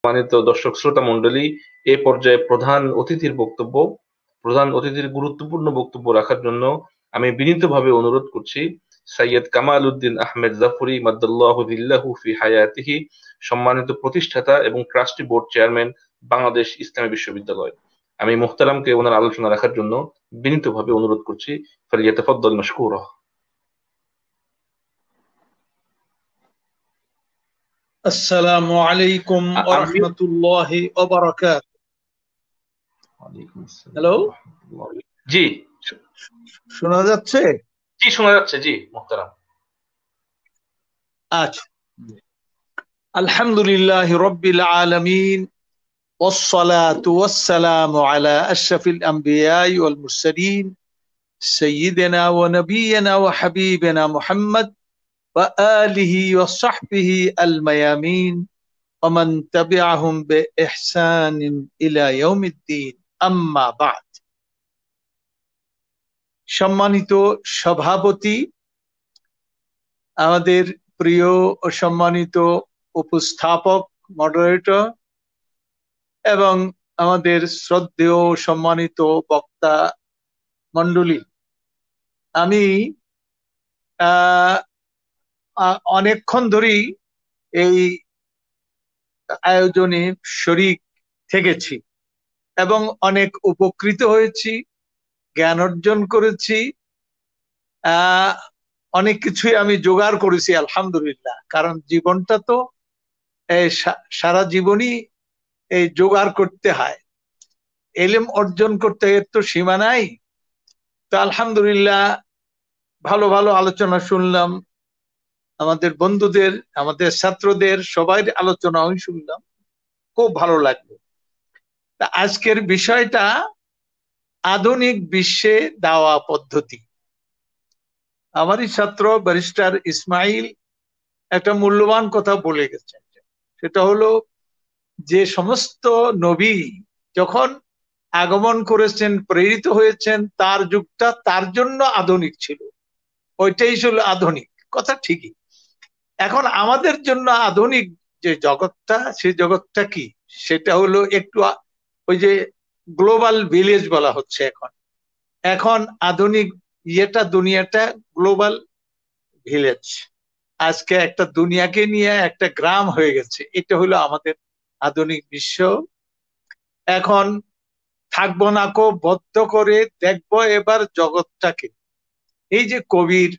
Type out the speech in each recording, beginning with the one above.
সম্মানিত দর্শক শ্রোতা মন্ডলী এ পর্যায়ে প্রধান অতিথির বক্তব্য প্রধান অতিথির গুরুত্বপূর্ণ বক্তব্য রাখার জন্য আমি বিনীতভাবে অনুরোধ করছি সৈয়দ কামাল উদ্দিন আহমেদ জাফরি মাদ্দাল্লাহুদিল্লাহু ফি হায়াতিহি সম্মানিত প্রতিষ্ঠাতা এবং ট্রাস্টি বোর্ড চেয়ারম্যান বাংলাদেশ ইসলামী বিশ্ববিদ্যালয় আমি মোহতারামকে ওনার আলোচনা রাখার জন্য বিনীতভাবে অনুরোধ করছি ফালিয়াতাফাদ্দাল মাশকুরা السلام عليكم ورحمة الله وبركاته وعليكم السلام হ্যালো জি শোনা যাচ্ছে জি শোনা যাচ্ছে জি মোহতারাম আচ্ছা الحمد لله رب العالمين والصلاة والسلام على أشرف الأنبياء والمرسلين سيدنا ونبينا وحبيبنا محمد وآله وصحبه الميامين ومن تبعهم بإحسان إلى يوم الدين أما بعد সম্মানিত সভাপতি আমাদের প্রিয় ও সম্মানিত উপস্থাপক মডারেটর এবং আমাদের শ্রদ্ধেয় সম্মানিত বক্তা মন্ডলী আমি আহ অনেকক্ষণ ধরেই এই আয়োজনে শরিক থেকেছি এবং অনেক উপকৃত হয়েছি জ্ঞান অর্জন করেছি অনেক কিছুই আমি জোগাড় করেছি আলহামদুলিল্লাহ কারণ জীবনটা তো সারা জীবনই এই জোগাড় করতে হয় এলেম অর্জন করতে এর তো সীমা নাই তো আলহামদুলিল্লাহ ভালো ভালো আলোচনা শুনলাম আমাদের বন্ধুদের আমাদের ছাত্রদের সবাই আলোচনা আমি শুনলাম খুব ভালো লাগলো তা আজকের বিষয়টা আধুনিক বিশ্বে দাওয়া পদ্ধতি আমারই ছাত্র ব্যারিস্টার ইসমাইল একটা মূল্যবান কথা বলে গেছেন সেটা হলো যে সমস্ত নবী যখন আগমন করেছেন প্রেরিত হয়েছেন তার যুগটা তার জন্য আধুনিক ছিল ওইটাই ছিল আধুনিক কথা ঠিকই এখন আমাদের জন্য আধুনিক যে জগৎটা সেই জগৎটা কি সেটা হলো একটু ওই যে গ্লোবাল ভিলেজ বলা হচ্ছে এখন এখন আধুনিক ইয়েটা দুনিয়াটা গ্লোবাল ভিলেজ আজকে একটা দুনিয়াকে নিয়ে একটা গ্রাম হয়ে গেছে এটা হলো আমাদের আধুনিক বিশ্ব এখন থাকবো না কো বদ্ধ করে দেখব এবার জগৎটাকে এই যে কবির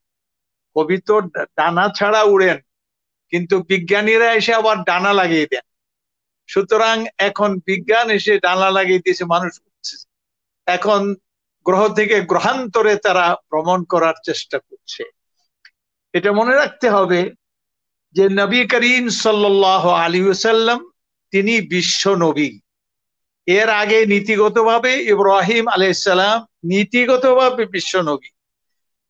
কবি তো ডানা ছাড়া উড়েন কিন্তু বিজ্ঞানীরা এসে আবার ডানা লাগিয়ে দেন সুতরাং এখন বিজ্ঞান এসে ডানা লাগিয়ে দিয়েছে মানুষ এখন গ্রহ থেকে গ্রহান্তরে তারা ভ্রমণ করার চেষ্টা করছে এটা মনে রাখতে হবে যে নবী করিম সাল্লাহ আলী সাল্লাম তিনি বিশ্ব নবী এর আগে নীতিগতভাবে ইব্রাহিম আলাইসালাম নীতিগতভাবে বিশ্ব নবী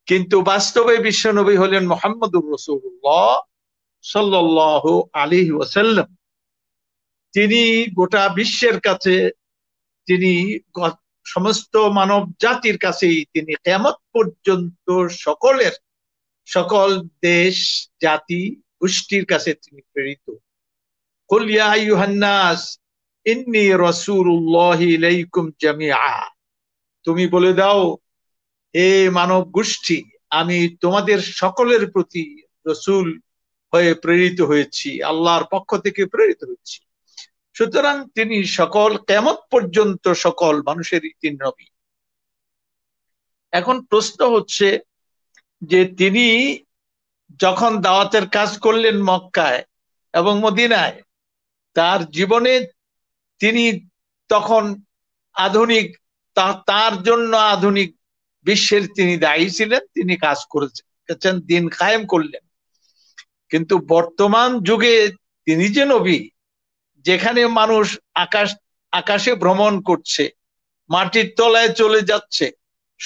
কিন্তু বাস্তবে বিশ্ব নবী হলেন মোহাম্মদুর রসুল্লাহ সাল্লাহ আলী ওসাল্লাম তিনি গোটা বিশ্বের কাছে তিনি সমস্ত মানব জাতির কাছেই তিনি কেমত পর্যন্ত সকলের সকল দেশ জাতি গোষ্ঠীর কাছে তিনি প্রেরিত কলিয়া ইউহান্নাস ইন্নি রসুল্লাহ ইলাইকুম জামিআ তুমি বলে দাও এ মানব গোষ্ঠী আমি তোমাদের সকলের প্রতি রসুল হয়ে প্রেরিত হয়েছি আল্লাহর পক্ষ থেকে প্রেরিত হয়েছি সুতরাং তিনি সকল কেমত পর্যন্ত সকল মানুষের তিনি নবী এখন প্রশ্ন হচ্ছে যে তিনি যখন দাওয়াতের কাজ করলেন মক্কায় এবং মদিনায় তার জীবনে তিনি তখন আধুনিক তার জন্য আধুনিক বিশ্বের তিনি দায়ী ছিলেন তিনি কাজ করেছেন দিন কায়েম করলেন কিন্তু বর্তমান যুগে তিনি যে নবী যেখানে মানুষ আকাশ আকাশে ভ্রমণ করছে মাটির তলায় চলে যাচ্ছে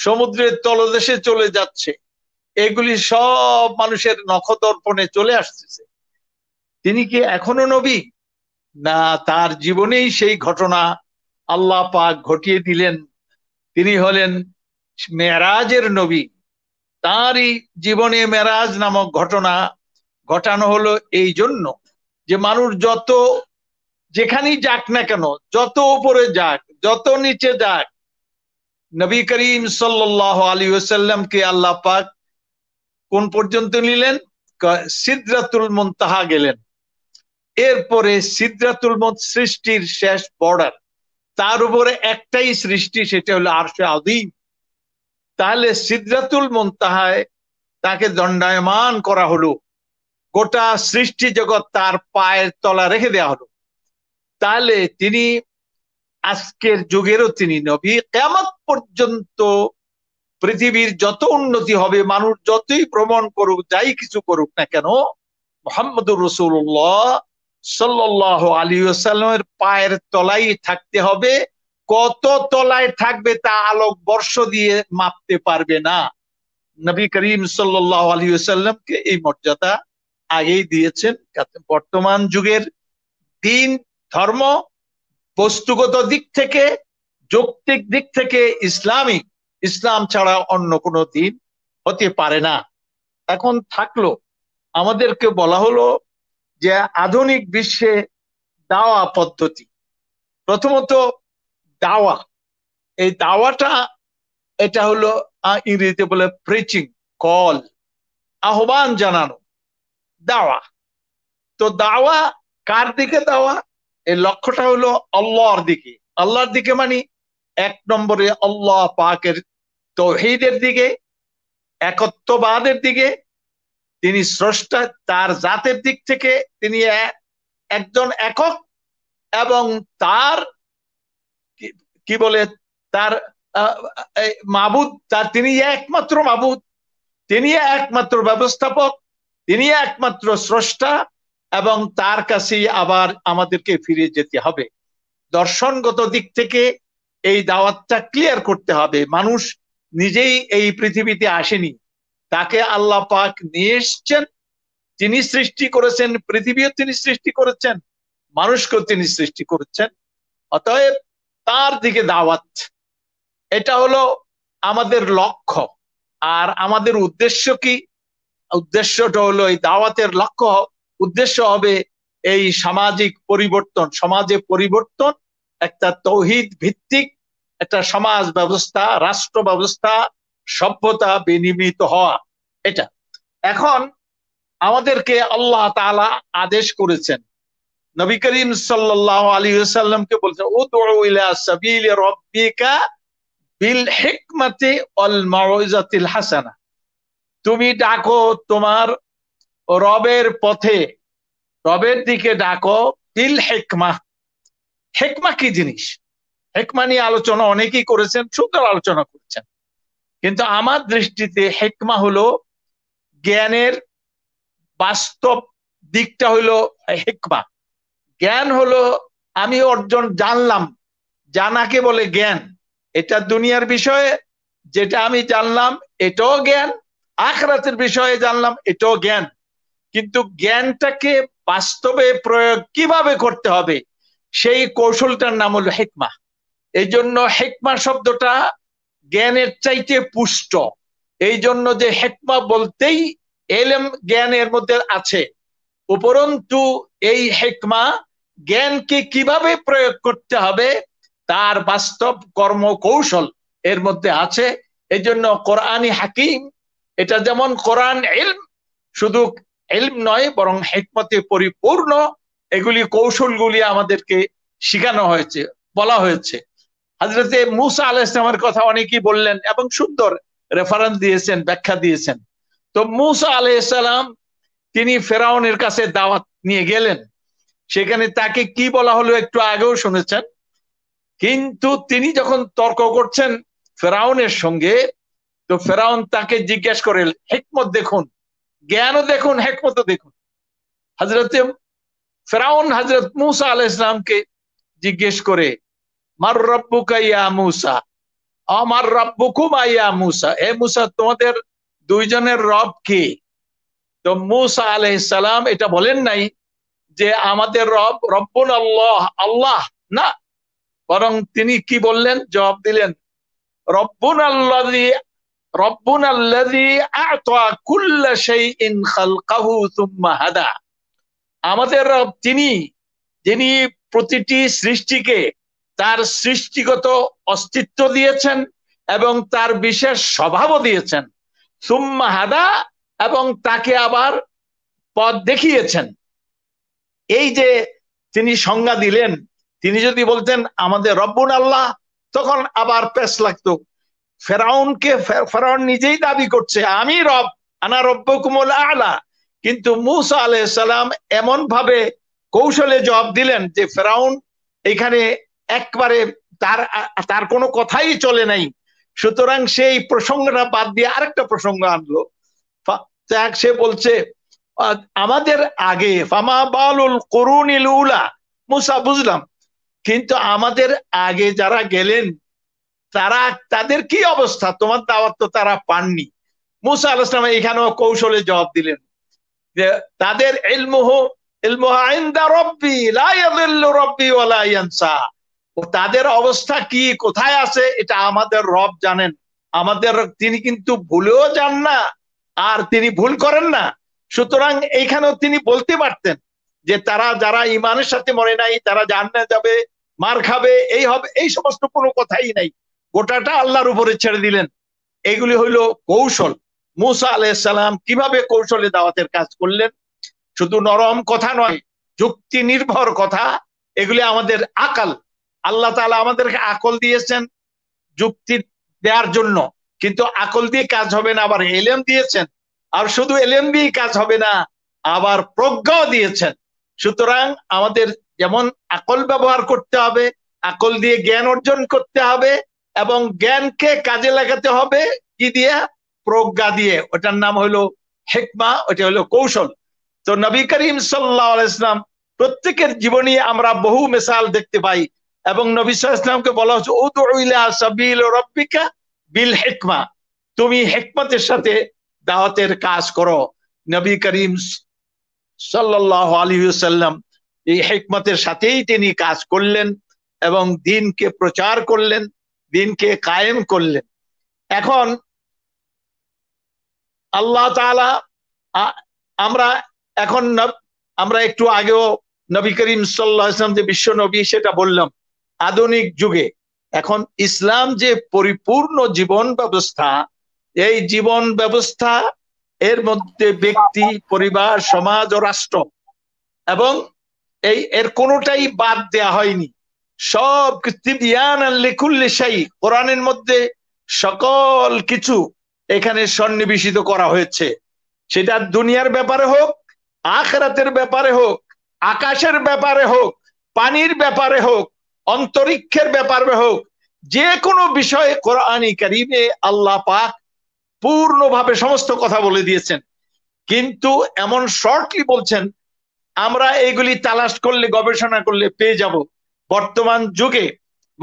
সমুদ্রের তলদেশে চলে যাচ্ছে এগুলি সব মানুষের নখদর্পণে চলে আসতেছে তিনি কি এখনো নবী না তার জীবনেই সেই ঘটনা আল্লাহ পাক ঘটিয়ে দিলেন তিনি হলেন মেরাজের নবী তারই জীবনে মেরাজ নামক ঘটনা ঘটানো হলো এই জন্য যে মানুষ যত যেখানেই যাক না কেন যত উপরে যাক যত নিচে যাক নবী করিম সাল্লাহ আলী ওসাল্লামকে আল্লাহ পাক কোন পর্যন্ত নিলেন সিদ্রাতুল তাহা গেলেন এরপরে সিদ্রাতুল মন সৃষ্টির শেষ বর্ডার তার উপরে একটাই সৃষ্টি সেটা হলো আরশে আদিম তাহলে সিদ্রাতুল তাহায় তাকে দণ্ডায়মান করা হলো গোটা সৃষ্টি জগৎ তার পায়ের তলা রেখে দেওয়া হলো তাহলে তিনি আজকের যুগেরও তিনি নবী কেমত পর্যন্ত পৃথিবীর যত উন্নতি হবে মানুষ যতই ভ্রমণ করুক যাই কিছু করুক না কেন মোহাম্মদুর রসুল্লাহ সাল্লাহ আলী আসালামের পায়ের তলায় থাকতে হবে কত তলায় থাকবে তা আলোক বর্ষ দিয়ে মাপতে পারবে না নবী করিম সাল্লাহ আলী আসাল্লামকে এই মর্যাদা আগেই দিয়েছেন বর্তমান যুগের দিন ধর্ম বস্তুগত দিক থেকে যৌক্তিক দিক থেকে ইসলামিক ইসলাম ছাড়া অন্য কোনো দিন হতে পারে না এখন থাকলো আমাদেরকে বলা হলো যে আধুনিক বিশ্বে দাওয়া পদ্ধতি প্রথমত দাওয়া এই দাওয়াটা এটা হলো ইংরেজিতে বলে প্রিচিং কল আহ্বান জানানো দাওয়া তো দাওয়া কার দিকে দাওয়া এই লক্ষ্যটা হলো আল্লাহর দিকে আল্লাহর দিকে মানে এক নম্বরে আল্লাহ পাকের তহিদের দিকে একত্ববাদের দিকে তিনি স্রষ্টা তার জাতের দিক থেকে তিনি একজন একক এবং তার কি বলে তার মাবুদ তার তিনি একমাত্র মাবুদ তিনি একমাত্র ব্যবস্থাপক তিনি একমাত্র স্রষ্টা এবং তার কাছেই আবার আমাদেরকে ফিরে যেতে হবে দর্শনগত দিক থেকে এই দাওয়াতটা ক্লিয়ার করতে হবে মানুষ নিজেই এই পৃথিবীতে আসেনি তাকে আল্লাহ পাক নিয়ে এসছেন তিনি সৃষ্টি করেছেন পৃথিবীও তিনি সৃষ্টি করেছেন মানুষকেও তিনি সৃষ্টি করেছেন অতএব তার দিকে দাওয়াত এটা হলো আমাদের লক্ষ্য আর আমাদের উদ্দেশ্য কি উদ্দেশ্যটা হলো এই দাওয়াতের লক্ষ্য উদ্দেশ্য হবে এই সামাজিক পরিবর্তন সমাজে পরিবর্তন একটা তৌহিদ ভিত্তিক একটা সমাজ ব্যবস্থা রাষ্ট্র ব্যবস্থা সভ্যতা বিনিমিত হওয়া এটা এখন আমাদেরকে আল্লাহ তালা আদেশ করেছেন নবী করিম সাল্লাহ আলী সাল্লামকে বলছেন ও বিল হিকমাতে হাসানা তুমি ডাকো তোমার রবের পথে রবের দিকে ডাকো তিল হেকমা হেকমা কি জিনিস হেকমা নিয়ে আলোচনা অনেকেই করেছেন সুন্দর আলোচনা করেছেন কিন্তু আমার দৃষ্টিতে হেকমা হলো জ্ঞানের বাস্তব দিকটা হলো হেকমা জ্ঞান হলো আমি অর্জন জানলাম জানাকে বলে জ্ঞান এটা দুনিয়ার বিষয়ে যেটা আমি জানলাম এটাও জ্ঞান আখরাতের বিষয়ে জানলাম এটাও জ্ঞান কিন্তু জ্ঞানটাকে বাস্তবে প্রয়োগ কিভাবে করতে হবে সেই কৌশলটার নাম হলো হেকমা এই জন্য হেকমা শব্দটা জ্ঞানের চাইতে পুষ্ট এই জন্য যে হেকমা বলতেই এলেম জ্ঞানের মধ্যে আছে উপরন্তু এই হেকমা জ্ঞানকে কিভাবে প্রয়োগ করতে হবে তার বাস্তব কর্মকৌশল এর মধ্যে আছে এই জন্য কোরআনী হাকিম এটা যেমন কোরআন এলম শুধু এলম নয় বরং হেকমতে পরিপূর্ণ এগুলি কৌশলগুলি আমাদেরকে শিখানো হয়েছে বলা হয়েছে হাজরতে মুসা আল ইসলামের কথা অনেকেই বললেন এবং সুন্দর রেফারেন্স দিয়েছেন ব্যাখ্যা দিয়েছেন তো মুসা ইসলাম তিনি ফেরাউনের কাছে দাওয়াত নিয়ে গেলেন সেখানে তাকে কি বলা হলো একটু আগেও শুনেছেন কিন্তু তিনি যখন তর্ক করছেন ফেরাউনের সঙ্গে তো ফেরাউন তাকে জিজ্ঞেস করে হেকমত দেখুন জ্ঞানও দেখুন হেকমতও দেখুন হজরত ফেরাউন হজরত মুসা আল ইসলামকে জিজ্ঞেস করে মার রব্বুকা ইয়া মুসা আমার রব্বুকুমা ইয়া মুসা এ মুসা তোমাদের দুইজনের রব কে তো মুসা আলহ আলাইসালাম এটা বলেন নাই যে আমাদের রব রব্বুল আল্লাহ আল্লাহ না বরং তিনি কি বললেন জবাব দিলেন রব্বুন আল্লাহ আমাদের রব তিনি যিনি প্রতিটি সৃষ্টিকে তার সৃষ্টিগত অস্তিত্ব দিয়েছেন এবং তার বিশেষ স্বভাবও দিয়েছেন সুম্মা হাদা এবং তাকে আবার পথ দেখিয়েছেন এই যে তিনি সংজ্ঞা দিলেন তিনি যদি বলতেন আমাদের রব্বুন আল্লাহ তখন আবার পেশ লাগতো ফেরাউনকে ফেরাউন নিজেই দাবি করছে আমি রব আনা রব্য কুমল আলা কিন্তু মুসা সালাম এমন ভাবে কৌশলে জবাব দিলেন যে ফেরাউন এখানে একবারে তার তার কোনো কথাই চলে নাই সুতরাং সেই প্রসঙ্গটা বাদ দিয়ে আরেকটা প্রসঙ্গ আনলো সে বলছে আমাদের আগে ফামা বালুল করুন উলা মুসা বুঝলাম কিন্তু আমাদের আগে যারা গেলেন তারা তাদের কি অবস্থা তোমার দাওয়াত তো তারা পাননি মুসা আল ইসলাম এখানেও কৌশলে জবাব দিলেন যে তাদের এলমোহ তাদের অবস্থা কি কোথায় আছে এটা আমাদের রব জানেন আমাদের তিনি কিন্তু ভুলেও যান না আর তিনি ভুল করেন না সুতরাং এইখানেও তিনি বলতে পারতেন যে তারা যারা ইমানের সাথে মরে নাই তারা জান্নাত যাবে মার খাবে এই হবে এই সমস্ত কোনো কথাই নাই গোটাটা আল্লাহর উপরে ছেড়ে দিলেন এগুলি হইল কৌশল মুসা আলাইসালাম কিভাবে কৌশলে দাওয়াতের কাজ করলেন শুধু নরম কথা নয় যুক্তি নির্ভর কথা এগুলি আমাদের আকাল আল্লাহ তালা আমাদেরকে আকল দিয়েছেন যুক্তি দেওয়ার জন্য কিন্তু আকল দিয়ে কাজ হবে না আবার এলেম দিয়েছেন আর শুধু এলেম দিয়ে কাজ হবে না আবার প্রজ্ঞাও দিয়েছেন সুতরাং আমাদের যেমন আকল ব্যবহার করতে হবে আকল দিয়ে জ্ঞান অর্জন করতে হবে এবং জ্ঞানকে কাজে লাগাতে হবে কি দিয়ে প্রজ্ঞা দিয়ে ওটার নাম হলো হেকমা ওটা হলো কৌশল তো নবী করিম সাল্লা ইসলাম প্রত্যেকের জীবনী আমরা বহু মেশাল দেখতে পাই এবং নবী ইসলামকে বলা হচ্ছে রব্বিকা বিল হেকমা তুমি হেকমতের সাথে দাওয়াতের কাজ করো নবী করিম সাল্লাহ আলী সাল্লাম এই হেকমতের সাথেই তিনি কাজ করলেন এবং দিনকে প্রচার করলেন দিনকে কায়েম করলেন এখন আল্লাহ তালা আমরা এখন আমরা একটু আগেও নবী করিম সাল্লাহ ইসলাম যে বিশ্ব নবী সেটা বললাম আধুনিক যুগে এখন ইসলাম যে পরিপূর্ণ জীবন ব্যবস্থা এই জীবন ব্যবস্থা এর মধ্যে ব্যক্তি পরিবার সমাজ ও রাষ্ট্র এবং এই এর কোনোটাই বাদ দেয়া হয়নি সব কোরআনের মধ্যে সকল কিছু এখানে সন্নিবেশিত করা হয়েছে সেটা দুনিয়ার ব্যাপারে হোক আখরাতের ব্যাপারে হোক আকাশের ব্যাপারে হোক পানির ব্যাপারে হোক অন্তরিক্ষের ব্যাপারে হোক যে কোনো বিষয়ে কোরআনই কারিমে আল্লাহ পাক পূর্ণভাবে সমস্ত কথা বলে দিয়েছেন কিন্তু এমন শর্টলি বলছেন আমরা এগুলি তালাশ করলে গবেষণা করলে পেয়ে যাব বর্তমান যুগে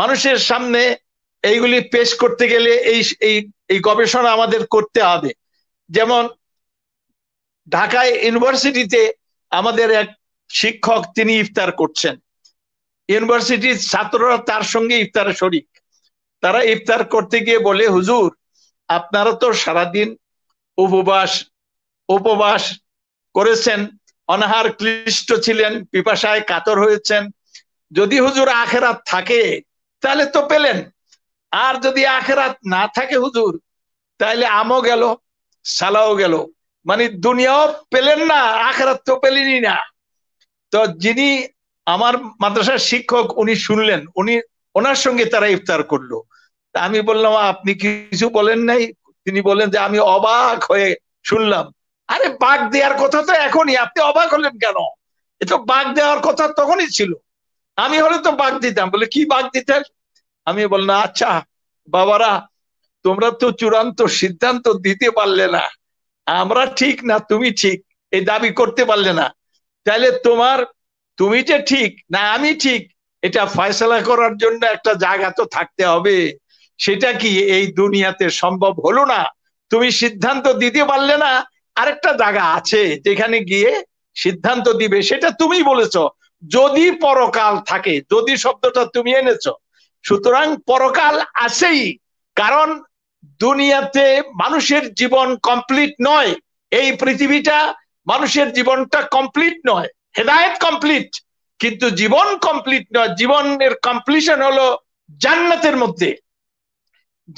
মানুষের সামনে এইগুলি পেশ করতে গেলে এই এই গবেষণা আমাদের করতে হবে যেমন ঢাকায় ইউনিভার্সিটিতে আমাদের এক শিক্ষক তিনি ইফতার করছেন ইউনিভার্সিটির ছাত্ররা তার সঙ্গে ইফতার শরিক তারা ইফতার করতে গিয়ে বলে হুজুর আপনারা তো সারাদিন উপবাস উপবাস করেছেন অনাহার ক্লিষ্ট ছিলেন পিপাসায় কাতর হয়েছেন যদি হুজুর আখেরাত থাকে তাহলে তো পেলেন আর যদি আখেরাত না থাকে হুজুর তাহলে আমও গেল সালাও গেল মানে দুনিয়াও পেলেন না আখেরাত তো পেলেনি না তো যিনি আমার মাদ্রাসার শিক্ষক উনি শুনলেন উনি ওনার সঙ্গে তারা ইফতার করলো আমি বললাম আপনি কিছু বলেন নাই তিনি বলেন যে আমি অবাক হয়ে শুনলাম আরে বাঘ দেওয়ার কথা তো এখনই আপনি অবাক হলেন কেন এ তো বাঘ দেওয়ার কথা তখনই ছিল আমি হলে তো বাঘ দিতাম বলে কি বাঘ দিতেন আমি বললাম আচ্ছা বাবারা তোমরা তো চূড়ান্ত সিদ্ধান্ত দিতে পারলে না আমরা ঠিক না তুমি ঠিক এই দাবি করতে পারলে না তাহলে তোমার তুমি যে ঠিক না আমি ঠিক এটা ফয়সলা করার জন্য একটা জায়গা তো থাকতে হবে সেটা কি এই দুনিয়াতে সম্ভব হলো না তুমি সিদ্ধান্ত দিতে পারলে না আরেকটা জায়গা আছে যেখানে গিয়ে সিদ্ধান্ত দিবে সেটা তুমি বলেছ যদি পরকাল থাকে যদি শব্দটা তুমি এনেছ সুতরাং পরকাল আসেই কারণ দুনিয়াতে মানুষের জীবন কমপ্লিট নয় এই পৃথিবীটা মানুষের জীবনটা কমপ্লিট নয় হেদায়ত কমপ্লিট কিন্তু জীবন কমপ্লিট নয় জীবনের কমপ্লিশন হলো জান্নাতের মধ্যে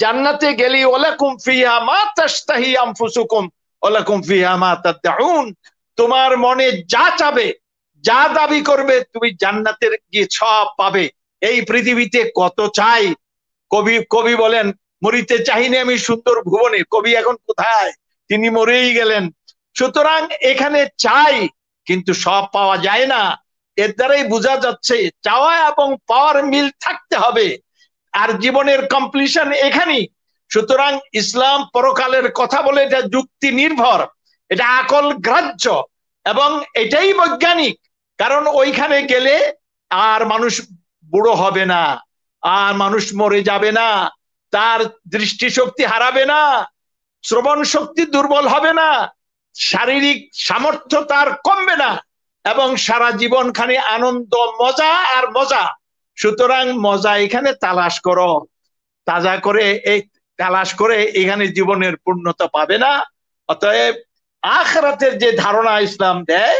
জান্নাতে গেলি ওলাকুম ফিহা মা তাস্তাহি আমফুসুকুম ওলাকুম ফিহা মা তাদাউন তোমার মনে যা চাবে যা দাবি করবে তুমি জান্নাতের গিয়ে সব পাবে এই পৃথিবীতে কত চাই কবি কবি বলেন মরিতে চাহিনি আমি সুন্দর ভুবনে কবি এখন কোথায় তিনি মরেই গেলেন সুতরাং এখানে চাই কিন্তু সব পাওয়া যায় না এর দ্বারাই বোঝা যাচ্ছে চাওয়া এবং পাওয়ার মিল থাকতে হবে আর জীবনের কমপ্লিশন এখানেই সুতরাং ইসলাম পরকালের কথা বলে এটা যুক্তি নির্ভর এটা আকল গ্রাহ্য এবং এটাই বৈজ্ঞানিক কারণ ওইখানে গেলে আর মানুষ বুড়ো হবে না আর মানুষ মরে যাবে না তার দৃষ্টিশক্তি হারাবে না শ্রবণ শক্তি দুর্বল হবে না শারীরিক সামর্থ্য তার কমবে না এবং সারা জীবন খানি আনন্দ মজা আর মজা সুতরাং মজা এখানে তালাশ করো তাজা করে এই তালাশ করে এখানে জীবনের পূর্ণতা পাবে না অতএব আখরাতের যে ধারণা ইসলাম দেয়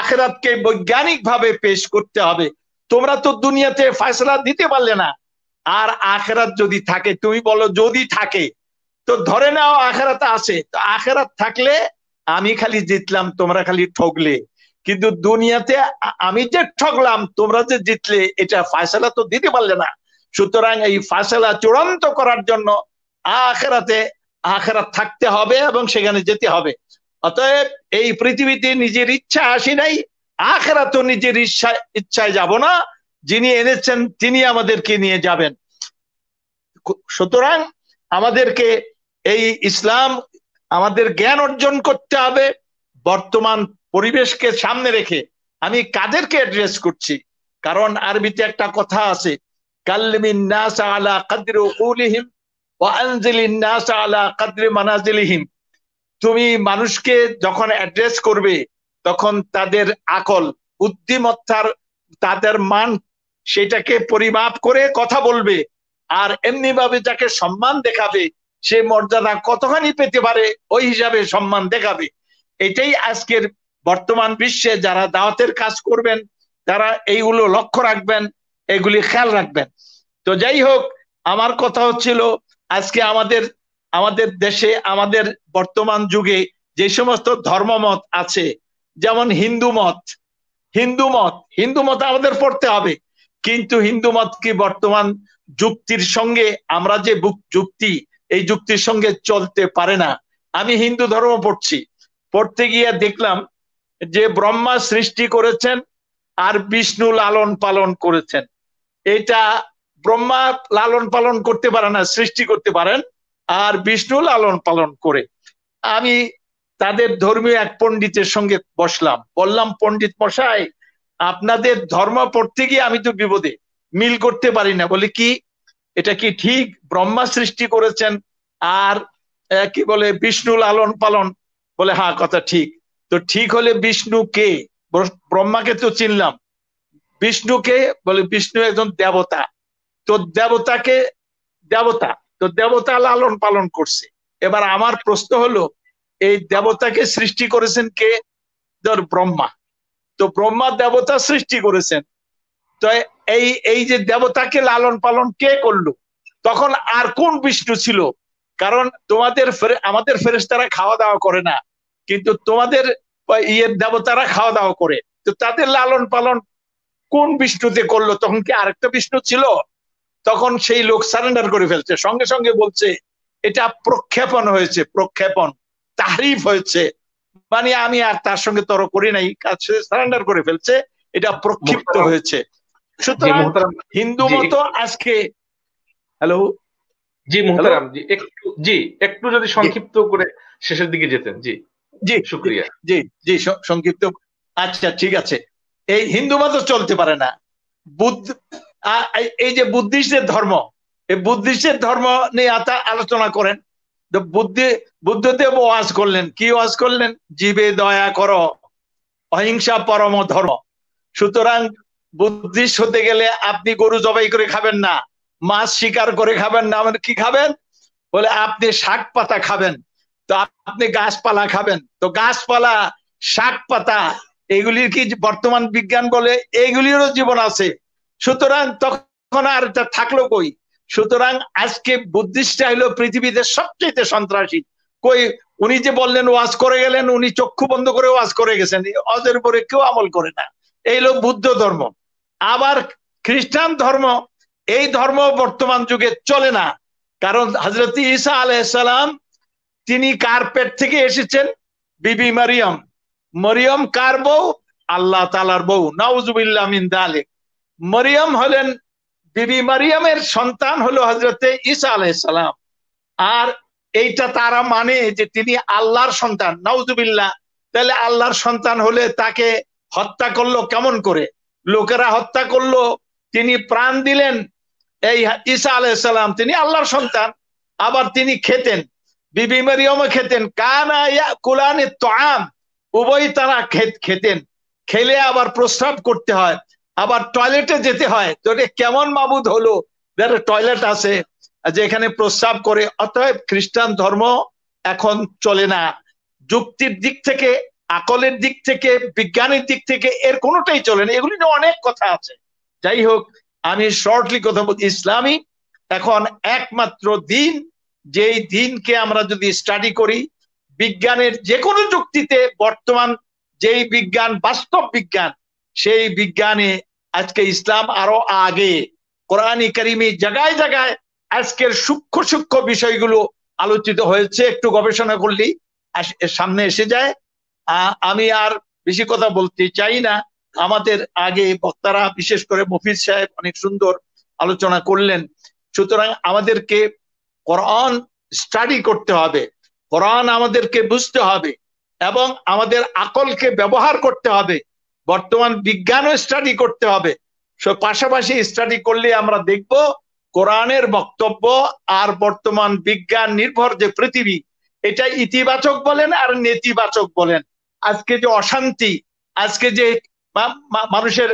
আখেরাতকে বৈজ্ঞানিক ভাবে পেশ করতে হবে তোমরা তো দুনিয়াতে ফয়সলা দিতে পারলে না আর আখেরাত যদি থাকে তুমি বলো যদি থাকে তো ধরে নাও আখেরাত আছে তো আখেরাত থাকলে আমি খালি জিতলাম তোমরা খালি ঠগলে কিন্তু দুনিয়াতে আমি যে ঠগলাম তোমরা যে জিতলে এটা ফায়সালা তো দিতে পারলে না সুতরাং এই ফায়সালা চূড়ান্ত করার জন্য আখেরাতে আখেরাত থাকতে হবে এবং সেখানে যেতে হবে অতএব এই পৃথিবীতে নিজের ইচ্ছা আসি নাই আখেরা তো নিজের ইচ্ছা ইচ্ছায় যাব না যিনি এনেছেন তিনি আমাদেরকে নিয়ে যাবেন সুতরাং আমাদেরকে এই ইসলাম আমাদের জ্ঞান অর্জন করতে হবে বর্তমান পরিবেশকে সামনে রেখে আমি কাদেরকে অ্যাড্রেস করছি কারণ আরবিতে একটা কথা আছে কাল্লিমিন নাস আলা কাদরি উকুলিহিম আনজিলিন আলা কাদ্রি মানাজিলিহিম তুমি মানুষকে যখন অ্যাড্রেস করবে তখন তাদের আকল বুদ্ধিমত্তার তাদের মান সেটাকে পরিমাপ করে কথা বলবে আর এমনি ভাবে যাকে সম্মান দেখাবে সে মর্যাদা কতখানি পেতে পারে ওই হিসাবে সম্মান দেখাবে এটাই আজকের বর্তমান বিশ্বে যারা দাওয়াতের কাজ করবেন তারা এইগুলো লক্ষ্য রাখবেন এগুলি খেয়াল রাখবেন তো যাই হোক আমার কথা হচ্ছিল আজকে আমাদের আমাদের দেশে আমাদের বর্তমান যুগে যে সমস্ত ধর্মমত আছে যেমন হিন্দু মত হিন্দু মত হিন্দু মত আমাদের পড়তে হবে কিন্তু হিন্দু মত কি বর্তমান যুক্তির সঙ্গে আমরা যে যুক্তি এই যুক্তির সঙ্গে চলতে পারে না আমি হিন্দু ধর্ম পড়ছি পড়তে গিয়ে দেখলাম যে ব্রহ্মা সৃষ্টি করেছেন আর বিষ্ণু লালন পালন করেছেন এটা ব্রহ্মা লালন পালন করতে পারে না সৃষ্টি করতে পারেন আর বিষ্ণু লালন পালন করে আমি তাদের ধর্মীয় এক পন্ডিতের সঙ্গে বসলাম বললাম পন্ডিত মশাই আপনাদের ধর্ম পড়তে গিয়ে আমি তো বিপদে মিল করতে পারি না বলে কি এটা কি ঠিক ব্রহ্মা সৃষ্টি করেছেন আর কি বলে বিষ্ণু লালন পালন বলে হ্যাঁ কথা ঠিক তো ঠিক হলে বিষ্ণু কে ব্রহ্মাকে তো চিনলাম বিষ্ণুকে বলে বিষ্ণু একজন দেবতা তো দেবতাকে দেবতা তো দেবতা লালন পালন করছে এবার আমার প্রশ্ন হলো এই দেবতাকে সৃষ্টি করেছেন কে ধর ব্রহ্মা তো ব্রহ্মা দেবতা সৃষ্টি করেছেন তো এই এই যে দেবতাকে লালন পালন কে করলো তখন আর কোন বিষ্ণু ছিল কারণ তোমাদের আমাদের ফেরেস্তারা খাওয়া দাওয়া করে না কিন্তু তোমাদের ইয়ের দেবতারা খাওয়া দাওয়া করে তো তাদের লালন পালন কোন বিষ্ণুতে করলো তখন কি আরেকটা বিষ্ণু ছিল তখন সেই লোক সারেন্ডার করে ফেলছে সঙ্গে সঙ্গে বলছে এটা প্রক্ষেপণ হয়েছে প্রক্ষেপণ তাহরিফ হয়েছে মানে আমি আর তার সঙ্গে তর করি নাই কাছে সারেন্ডার করে ফেলছে এটা প্রক্ষিপ্ত হয়েছে সুতরাং হিন্দু মত আজকে হ্যালো জি মোহতারাম জি একটু জি একটু যদি সংক্ষিপ্ত করে শেষের দিকে যেতেন জি জি শুক্রিয়া জি জি সংক্ষিপ্ত আচ্ছা ঠিক আছে এই হিন্দু মতো চলতে পারে না বুদ্ধ এই যে বুদ্ধিস্টের ধর্ম এই বুদ্ধিস্টের ধর্ম নিয়ে আলোচনা করেন বুদ্ধি বুদ্ধদেব ওয়াজ করলেন কি ওয়াজ করলেন জীবে দয়া কর অহিংসা পরম ধর্ম সুতরাং বুদ্ধিস্ট হতে গেলে আপনি গরু জবাই করে খাবেন না মাছ শিকার করে খাবেন না মানে কি খাবেন বলে আপনি শাক পাতা খাবেন তো আপনি গাছপালা খাবেন তো গাছপালা শাক পাতা এগুলির কি বর্তমান বিজ্ঞান বলে এগুলিরও জীবন আছে সুতরাং তখন আর এটা থাকলো কই সুতরাং আজকে বুদ্ধিস্টটা হলো পৃথিবীতে সবচেয়ে সন্ত্রাসী কই উনি যে বললেন ওয়াজ করে গেলেন উনি চক্ষু বন্ধ করে ওয়াজ করে গেছেন অজের উপরে কেউ আমল করে না এই হলো বুদ্ধ ধর্ম আবার খ্রিস্টান ধর্ম এই ধর্ম বর্তমান যুগে চলে না কারণ হজরত ইসা আলাইসালাম তিনি কার পেট থেকে এসেছেন বিবি মারিয়াম মরিয়ম কার বউ আল্লাহ তালার বউ নাউজুবিল্লাহ মিন দালেক মরিয়াম হলেন বিবি মারিয়ামের সন্তান হলো হজরতে ঈসা আলাইসালাম আর এইটা তারা মানে যে তিনি আল্লাহর সন্তান নাউজুবিল্লাহ তাহলে আল্লাহর সন্তান হলে তাকে হত্যা করলো কেমন করে লোকেরা হত্যা করলো তিনি প্রাণ দিলেন এই ঈসা আলাইসালাম তিনি আল্লাহর সন্তান আবার তিনি খেতেন বিবি মারিয়মও খেতেন কানা কুলানে তো আম উভয় তারা খেত খেতেন খেলে আবার প্রস্রাব করতে হয় আবার টয়লেটে যেতে হয় তো এটা কেমন মাবুদ হলো যারা টয়লেট আছে যেখানে প্রস্রাব করে অতএব খ্রিস্টান ধর্ম এখন চলে না যুক্তির দিক থেকে আকলের দিক থেকে বিজ্ঞানের দিক থেকে এর কোনোটাই চলে না এগুলি নিয়ে অনেক কথা আছে যাই হোক আমি শর্টলি কথা বলছি ইসলামী এখন একমাত্র দিন যেই দিনকে আমরা যদি স্টাডি করি বিজ্ঞানের যে কোনো যুক্তিতে বর্তমান যেই বিজ্ঞান বাস্তব বিজ্ঞান সেই বিজ্ঞানে আজকে ইসলাম আরো আগে কোরআনী কারিমি জায়গায় জায়গায় আজকের সূক্ষ্ম সূক্ষ্ম বিষয়গুলো আলোচিত হয়েছে একটু গবেষণা করলেই সামনে এসে যায় আমি আর বেশি কথা বলতে চাই না আমাদের আগে বক্তারা বিশেষ করে মফিজ সাহেব অনেক সুন্দর আলোচনা করলেন সুতরাং আমাদেরকে কোরআন স্টাডি করতে হবে কোরআন আমাদেরকে বুঝতে হবে এবং আমাদের আকলকে ব্যবহার করতে হবে বর্তমান বিজ্ঞানও স্টাডি করতে হবে পাশাপাশি স্টাডি করলে আমরা দেখব কোরআনের বক্তব্য আর বর্তমান বিজ্ঞান নির্ভর যে পৃথিবী এটা ইতিবাচক বলেন আর নেতিবাচক বলেন আজকে যে অশান্তি আজকে যে মানুষের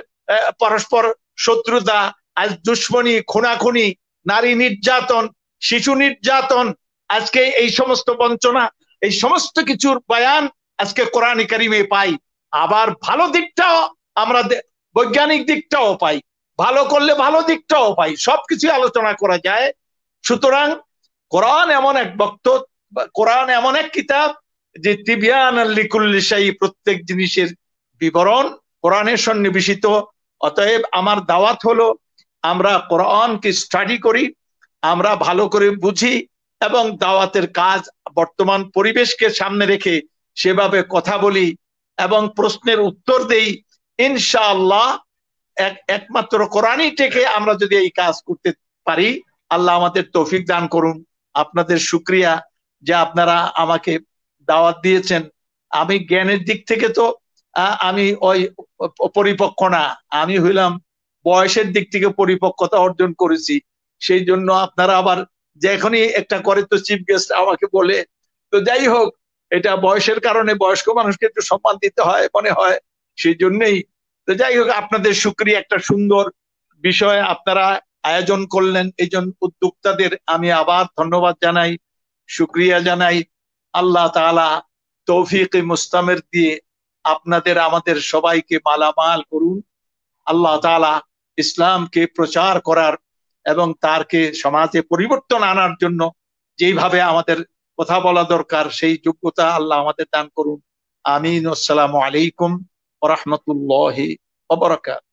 পরস্পর শত্রুতা আজ দুশ্মনী খুনাখুনি নারী নির্যাতন শিশু নির্যাতন আজকে এই সমস্ত বঞ্চনা এই সমস্ত কিছুর বয়ান আজকে কোরআন কারিমে পাই আবার ভালো দিকটাও আমরা বৈজ্ঞানিক দিকটাও পাই ভালো করলে ভালো দিকটাও পাই সবকিছু আলোচনা করা যায় সুতরাং কোরআন এমন এক বক্ত কোরআন এমন এক কিতাব যে তিবিয়ান লিকুল্লিশাই প্রত্যেক জিনিসের বিবরণ কোরআনের সন্নিবেশিত অতএব আমার দাওয়াত হলো আমরা কোরআনকে স্টাডি করি আমরা ভালো করে বুঝি এবং দাওয়াতের কাজ বর্তমান পরিবেশকে সামনে রেখে সেভাবে কথা বলি এবং প্রশ্নের উত্তর দেই ইনশাআল্লাহ একমাত্র কোরআনই থেকে আমরা যদি এই কাজ করতে পারি আল্লাহ আমাদের তৌফিক দান করুন আপনাদের সুক্রিয়া যে আপনারা আমাকে দাওয়াত দিয়েছেন আমি জ্ঞানের দিক থেকে তো আমি ওই পরিপক্ক না আমি হইলাম বয়সের দিক থেকে পরিপক্কতা অর্জন করেছি সেই জন্য আপনারা আবার যে এখনই একটা করে তো চিফ গেস্ট আমাকে বলে তো যাই হোক এটা বয়সের কারণে বয়স্ক মানুষকে একটু সম্মান দিতে হয় মনে হয় সেই জন্যেই তো যাই হোক আপনাদের সুক্রিয়া একটা সুন্দর বিষয় আপনারা আয়োজন করলেন এই জন্য উদ্যোক্তাদের আমি আবার ধন্যবাদ জানাই সুক্রিয়া জানাই আল্লাহ তালা তৌফিক মুস্তামের দিয়ে আপনাদের আমাদের সবাইকে মালামাল করুন আল্লাহ তালা ইসলামকে প্রচার করার এবং তারকে সমাজে পরিবর্তন আনার জন্য যেইভাবে আমাদের কথা বলা দরকার সেই যোগ্যতা আল্লাহ আমাদের দান করুন আমিন আসসালামু আলাইকুম রহমতুল্লাহ অবরাকাত